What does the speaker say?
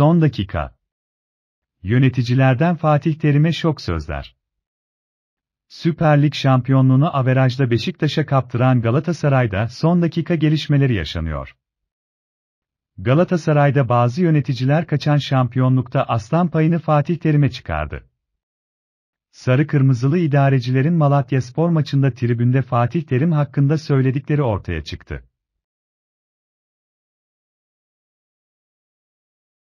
Son dakika. Yöneticilerden Fatih Terim'e şok sözler. Süper Lig şampiyonluğunu averajla Beşiktaş'a kaptıran Galatasaray'da son dakika gelişmeleri yaşanıyor. Galatasaray'da bazı yöneticiler kaçan şampiyonlukta aslan payını Fatih Terim'e çıkardı. Sarı kırmızılı idarecilerin Malatya Spor maçında tribünde Fatih Terim hakkında söyledikleri ortaya çıktı.